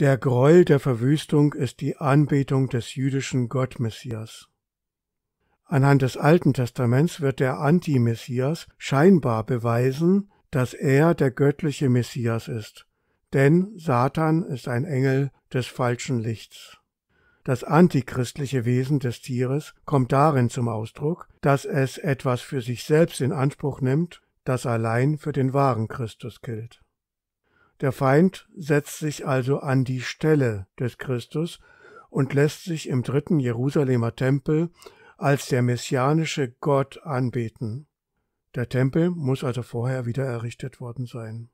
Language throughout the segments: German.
Der Gräuel der Verwüstung ist die Anbetung des jüdischen Gottmessias. Anhand des Alten Testaments wird der Antimessias scheinbar beweisen, dass er der göttliche Messias ist, denn Satan ist ein Engel des falschen Lichts. Das antichristliche Wesen des Tieres kommt darin zum Ausdruck, dass es etwas für sich selbst in Anspruch nimmt, das allein für den wahren Christus gilt. Der Feind setzt sich also an die Stelle des Christus und lässt sich im dritten Jerusalemer Tempel als der messianische Gott anbeten. Der Tempel muss also vorher wieder errichtet worden sein.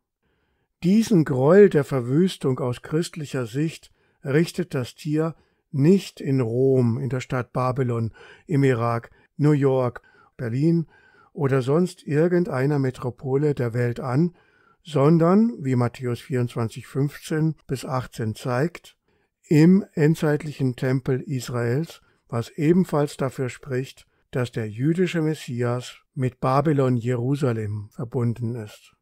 Diesen Gräuel der Verwüstung aus christlicher Sicht richtet das Tier nicht in Rom, in der Stadt Babylon, im Irak, New York, Berlin oder sonst irgendeiner Metropole der Welt an, sondern, wie Matthäus 24, 15 bis 18 zeigt, im endzeitlichen Tempel Israels, was ebenfalls dafür spricht, dass der jüdische Messias mit Babylon Jerusalem verbunden ist.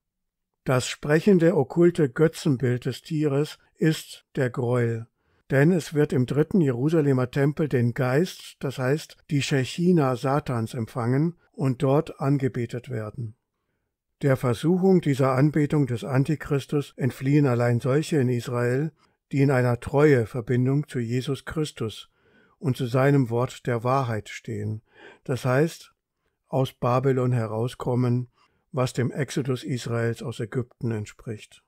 Das sprechende okkulte Götzenbild des Tieres ist der Gräuel, denn es wird im dritten Jerusalemer Tempel den Geist, das heißt die Shechina Satans empfangen und dort angebetet werden. Der Versuchung dieser Anbetung des Antichristus entfliehen allein solche in Israel, die in einer treue Verbindung zu Jesus Christus und zu seinem Wort der Wahrheit stehen, das heißt, aus Babylon herauskommen, was dem Exodus Israels aus Ägypten entspricht